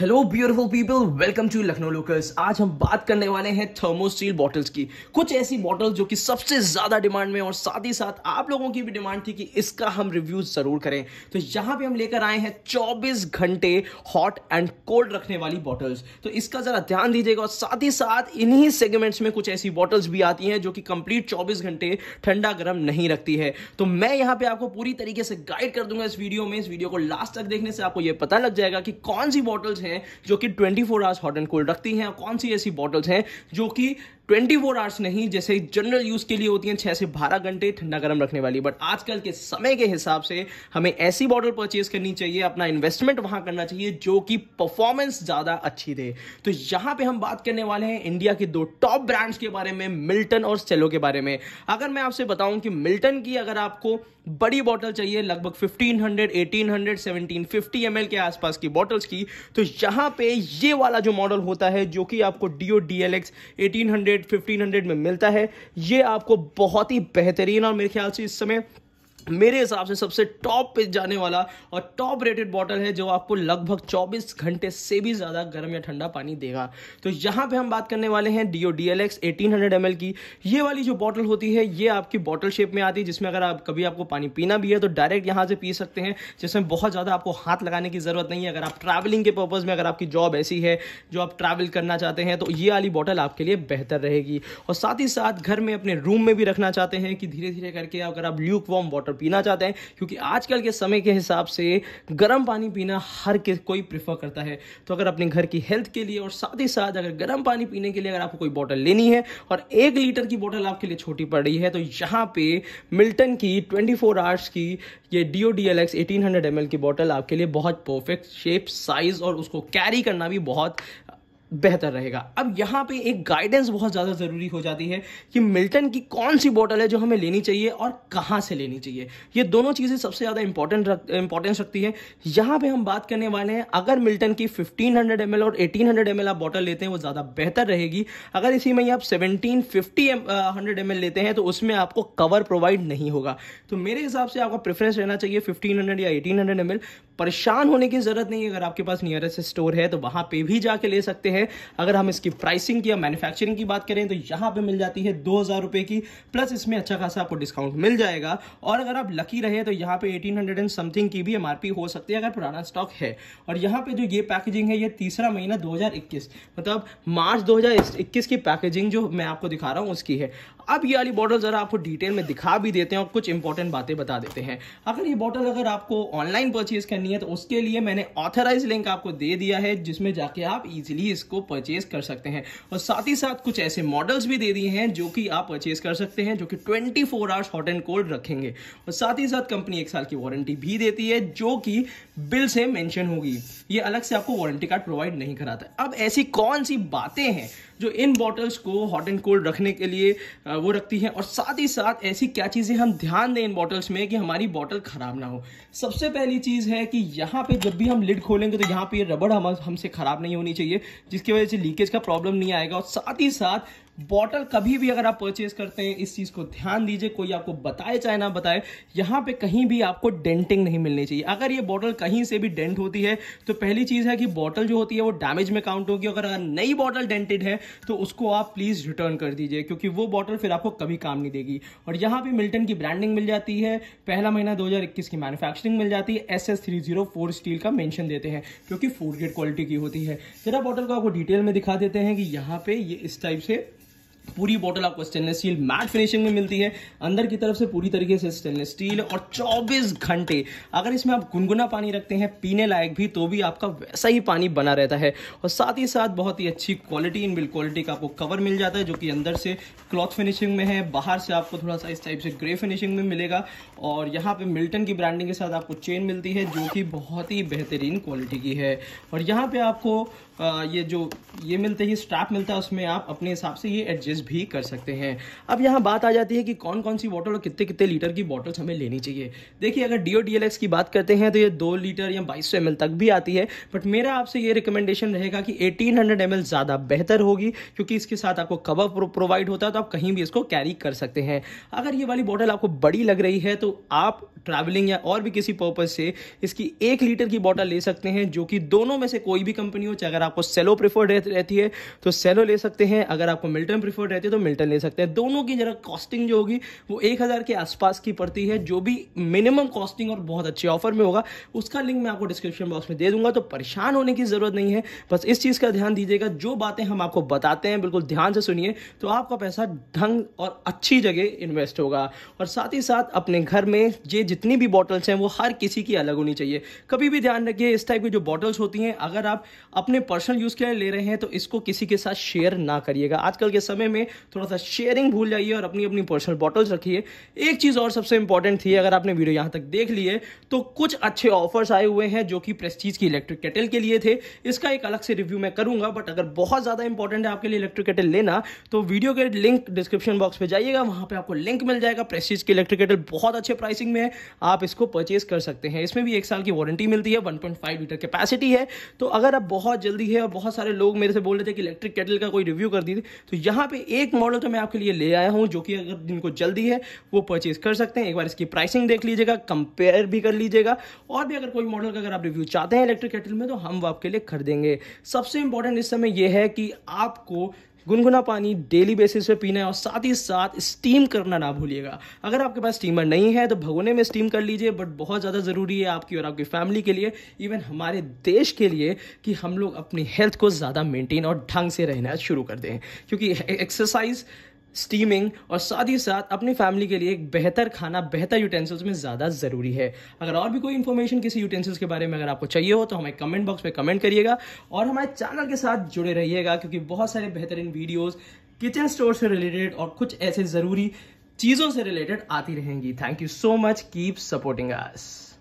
hello beautiful people welcome to Lucknow lockers आज हम बात करने वाले हैं थर्मोस्टील बॉटल्स की कुछ ऐसी बॉटल्स जो कि सबसे ज्यादा डिमांड में और साथ ही साथ आप लोगों की भी डिमांड थी कि इसका हम रिव्यू जरूर करें तो यहाँ पे हम लेकर आए हैं 24 घंटे हॉट एंड कोल्ड रखने वाली बॉटल्स तो इसका जरा ध्यान दीजिएगा और साथ ही साथ इन्हीं सेगमेंट्स में कुछ ऐसी बॉटल्स भी आती हैं जो कि कंप्लीट चौबीस घंटे ठंडा गर्म नहीं रखती है तो मैं यहाँ पे आपको पूरी तरीके से गाइड कर दूंगा इस वीडियो में इस वीडियो को लास्ट तक देखने से आपको यह पता लग जाएगा कि कौन सी बॉटल्स हैं जो कि 24 four hours hot and cold रखती हैं और कौन सी ऐसी बॉटल्स हैं जो कि ट्वेंटी फोर आवर्स नहीं जैसे जनरल यूज के लिए होती हैं छह से बारह घंटे ठंडा गर्म रखने वाली बट आजकल के समय के हिसाब से हमें ऐसी बॉटल परचेज करनी चाहिए अपना इन्वेस्टमेंट वहां करना चाहिए जो कि परफॉर्मेंस ज्यादा अच्छी दे तो यहां पे हम बात करने वाले हैं इंडिया के दो टॉप ब्रांड्स के बारे में मिल्टन और सेलो के बारे में अगर मैं आपसे बताऊं कि मिल्टन की अगर आपको बड़ी बॉटल चाहिए लगभग 1500, 1800, 1750 ml के आसपास की बॉटल्स की तो यहां पे ये वाला जो मॉडल होता है जो कि आपको DO DLX hundred hundred fifteen hundred में मिलता है ये आपको बहुत ही बेहतरीन और मेरे ख्याल से इस समय मेरे हिसाब से सबसे टॉप पे जाने वाला और टॉप रेटेड बॉटल है जो आपको लगभग 24 घंटे से भी ज़्यादा गर्म या ठंडा पानी देगा तो यहाँ पे हम बात करने वाले हैं DO D L X eighteen hundred की ये वाली जो बॉटल होती है ये आपकी बॉटल शेप में आती है जिसमें अगर आप कभी आपको पानी पीना भी है तो डायरेक्ट यहाँ से पी सकते हैं जिसमें बहुत ज़्यादा आपको हाथ लगाने की ज़रूरत नहीं है अगर आप ट्रैवलिंग के पर्पज़ में अगर आपकी जॉब ऐसी है जो आप ट्रैवल करना चाहते हैं तो ये वाली बॉटल आपके लिए बेहतर रहेगी और साथ ही साथ घर में अपने रूम में भी रखना चाहते हैं कि धीरे धीरे करके अगर आप ल्यूक वॉर्म वाटर पीना चाहते हैं क्योंकि आजकल के समय के हिसाब से गर्म पानी पीना हर के कोई प्रेफर करता है तो अगर अपने घर की हेल्थ के लिए और साथ ही साथ अगर गर्म पानी पीने के लिए अगर आपको कोई बॉटल लेनी है और एक लीटर की बॉटल आपके लिए छोटी पड़ रही है तो यहाँ पे मिल्टन की ट्वेंटी फोर आवर्स की ये D O D L X eighteen hundred M L की बॉटल आपके लिए बहुत परफेक्ट शेप साइज और उसको कैरी करना भी बहुत बेहतर रहेगा अब यहाँ पे एक गाइडेंस बहुत ज़्यादा ज़रूरी हो जाती है कि मिल्टन की कौन सी बोतल है जो हमें लेनी चाहिए और कहाँ से लेनी चाहिए ये दोनों चीज़ें सबसे ज़्यादा इंपॉर्टेंट रख इंपॉर्टेंस रखती है यहाँ पे हम बात करने वाले हैं अगर मिल्टन की 1500 हंड्रेड और 1800 हंड्रेड आप बॉटल लेते हैं वो ज़्यादा बेहतर रहेगी अगर इसी में आप सेवनटीन फिफ्टी हंड्रेड एम लेते हैं तो उसमें आपको कवर प्रोवाइड नहीं होगा तो मेरे हिसाब से आपका प्रेफरेंस रहना चाहिए फिफ्टीन या एटीन हंड्रेड परेशान होने की ज़रूरत नहीं है अगर आपके पास नियरेस्ट स्टोर है तो वहां पे भी जाके ले सकते हैं अगर हम इसकी प्राइसिंग की या मैन्युफैक्चरिंग की बात करें तो यहां पे मिल जाती है दो हज़ार रुपए की प्लस इसमें अच्छा खासा आपको डिस्काउंट मिल जाएगा और अगर आप लकी रहे तो यहाँ पे एटीन हंड्रेड एंड समथिंग की भी एम हो सकती है अगर पुराना स्टॉक है और यहाँ पे जो ये पैकेजिंग है ये तीसरा महीना दो मतलब मार्च दो की पैकेजिंग जो मैं आपको दिखा रहा हूँ उसकी है अब ये वाली बॉटल ज़रा आपको डिटेल में दिखा भी देते हैं और कुछ इंपॉर्टेंट बातें बता देते हैं अगर ये बॉटल अगर आपको ऑनलाइन परचेज करनी करनी है तो उसके लिए मैंने ऑथराइज लिंक आपको दे दिया है जिसमें जाके आप इजीली इसको परचेज कर सकते हैं और साथ ही साथ कुछ ऐसे मॉडल्स भी दे दिए हैं जो कि आप परचेज कर सकते हैं जो कि twenty four hours hot and cold रखेंगे और साथ ही साथ कंपनी एक साल की वारंटी भी देती है जो कि बिल से मैंशन होगी ये अलग से आपको वारंटी कार्ड प्रोवाइड नहीं कराता अब ऐसी कौन सी बातें हैं जो इन बॉटल्स को हॉट एंड कोल्ड रखने के लिए वो रखती हैं और साथ ही साथ ऐसी क्या चीज़ें हम ध्यान दें इन बॉटल्स में कि हमारी बॉटल ख़राब ना हो सबसे पहली चीज़ है कि यहाँ पे जब भी हम लिड खोलेंगे तो यहाँ पे ये रबड़ हम हमसे ख़राब नहीं होनी चाहिए जिसकी वजह से लीकेज का प्रॉब्लम नहीं आएगा और साथ ही साथ बॉटल कभी भी अगर आप परचेज करते हैं इस चीज़ को ध्यान दीजिए कोई आपको बताए चाहे ना बताए यहां पे कहीं भी आपको डेंटिंग नहीं मिलनी चाहिए अगर ये बॉटल कहीं से भी डेंट होती है तो पहली चीज़ है कि बॉटल जो होती है वो डैमेज में काउंट होगी अगर अगर नई बॉटल डेंटेड है तो उसको आप प्लीज़ रिटर्न कर दीजिए क्योंकि वो बॉटल फिर आपको कभी काम नहीं देगी और यहां पर मिल्टन की ब्रांडिंग मिल जाती है पहला महीना दो की मैनुफैक्चरिंग मिल जाती है एस स्टील का मैंशन देते हैं क्योंकि फोर ग्रेड क्वालिटी की होती है जरा बॉटल को आपको डिटेल में दिखा देते हैं कि यहाँ पे ये इस टाइप से पूरी बॉटल आपको स्टेनलेस स्टील मैट फिनिशिंग में मिलती है अंदर की तरफ से पूरी तरीके से स्टेनलेस स्टील और 24 घंटे अगर इसमें आप गुनगुना पानी रखते हैं पीने लायक भी तो भी आपका वैसा ही पानी बना रहता है और साथ ही साथ बहुत ही अच्छी क्वालिटी इन बिल क्वालिटी का आपको कवर मिल जाता है जो कि अंदर से क्लॉथ फिनिशिंग में है बाहर से आपको थोड़ा सा इस टाइप से ग्रे फिनिशिंग में मिलेगा और यहाँ पे मिल्टन की ब्रांडिंग के साथ आपको चेन मिलती है जो कि बहुत ही बेहतरीन क्वालिटी की है और यहाँ पे आपको ये जो ये मिलते ही स्ट्रैप मिलता है उसमें आप अपने हिसाब से ये एडजस्ट भी कर सकते हैं अब यहाँ बात आ जाती है कि कौन कौन सी बॉटल और कितने कितने लीटर की बॉटल्स हमें लेनी चाहिए देखिए अगर डी ओ की बात करते हैं तो ये दो लीटर या बाईस सौ तक भी आती है बट मेरा आपसे ये रिकमेंडेशन रहेगा कि एटीन हंड्रेड ज़्यादा बेहतर होगी क्योंकि इसके साथ आपको कवर प्रोवाइड होता है तो आप कहीं भी इसको कैरी कर सकते हैं अगर ये वाली बॉटल आपको बड़ी लग रही है तो आप ट्रैवलिंग या और भी किसी पर्पज़ से इसकी एक लीटर की बॉटल ले सकते हैं जो कि दोनों में से कोई भी कंपनी हो चाहे अगर आपको सेलो प्रीफर्ड रहती है तो सेलो ले सकते हैं अगर आपको मिल्टन प्रीफर्ड रहती है तो मिल्टन ले सकते हैं दोनों की जरा कॉस्टिंग जो होगी वो एक के आसपास की पड़ती है जो भी मिनिमम कॉस्टिंग और बहुत अच्छे ऑफर में होगा उसका लिंक मैं आपको डिस्क्रिप्शन बॉक्स में दे दूंगा तो परेशान होने की ज़रूरत नहीं है बस इस चीज़ का ध्यान दीजिएगा जो बातें हम आपको बताते हैं बिल्कुल ध्यान से सुनिए तो आपका पैसा ढंग और अच्छी जगह इन्वेस्ट होगा और साथ ही साथ अपने घर में ये जितनी भी बॉटल्स हैं वो हर किसी की अलग होनी चाहिए कभी भी ध्यान रखिए इस टाइप की जो बॉटल्स होती हैं अगर आप अपने पर्सनल यूज़ के लिए ले रहे हैं तो इसको किसी के साथ शेयर ना करिएगा आजकल के समय में थोड़ा सा शेयरिंग भूल जाइए और अपनी अपनी पर्सनल बॉटल्स रखिए एक चीज़ और सबसे इंपॉर्टेंट थी अगर आपने वीडियो यहाँ तक देख लिए तो कुछ अच्छे ऑफर्स आए हुए हैं जो कि प्रेस्टीज की इलेक्ट्रिक केटल के लिए थे इसका एक अलग से रिव्यू मैं करूँगा बट अगर बहुत ज़्यादा इंपॉर्टेंट है आपके लिए इलेक्ट्रिक केटल लेना तो वीडियो के लिंक डिस्क्रिप्शन बॉक्स पर जाइएगा वहाँ पर आपको लिंक मिल जाएगा प्रेस्टीज की इलेक्ट्रिक केटल बहुत अच्छे प्राइसिंग में है आप इसको परचेज कर सकते हैं इसमें भी एक साल की वारंटी मिलती है वन लीटर कैपेसिटी है तो अगर आप बहुत जल्दी हुई है और बहुत सारे लोग मेरे से बोल रहे थे कि इलेक्ट्रिक केटल का कोई रिव्यू कर दी थी तो यहाँ पे एक मॉडल तो मैं आपके लिए ले आया हूँ जो कि अगर जिनको जल्दी है वो परचेज कर सकते हैं एक बार इसकी प्राइसिंग देख लीजिएगा कंपेयर भी कर लीजिएगा और भी अगर कोई मॉडल का अगर आप रिव्यू चाहते हैं इलेक्ट्रिक केटल में तो हम आपके लिए खरीदेंगे सबसे इंपॉर्टेंट इस समय यह है कि आपको गुनगुना पानी डेली बेसिस पे पीना है और साथ ही साथ स्टीम करना ना भूलिएगा अगर आपके पास स्टीमर नहीं है तो भगोने में स्टीम कर लीजिए बट बहुत ज़्यादा ज़रूरी है आपकी और आपकी फैमिली के लिए इवन हमारे देश के लिए कि हम लोग अपनी हेल्थ को ज़्यादा मेनटेन और ढंग से रहना शुरू कर दें क्योंकि एक्सरसाइज स्टीमिंग और साथ ही साथ अपनी फैमिली के लिए एक बेहतर खाना बेहतर यूटेंसिल्स में ज़्यादा ज़रूरी है अगर और भी कोई इन्फॉर्मेशन किसी यूटेंसिल्स के बारे में अगर आपको चाहिए हो तो हमें कमेंट बॉक्स में कमेंट करिएगा और हमारे चैनल के साथ जुड़े रहिएगा क्योंकि बहुत सारे बेहतरीन वीडियोज़ किचन स्टोर से रिलेटेड और कुछ ऐसे ज़रूरी चीज़ों से रिलेटेड आती रहेंगी thank you so much keep supporting us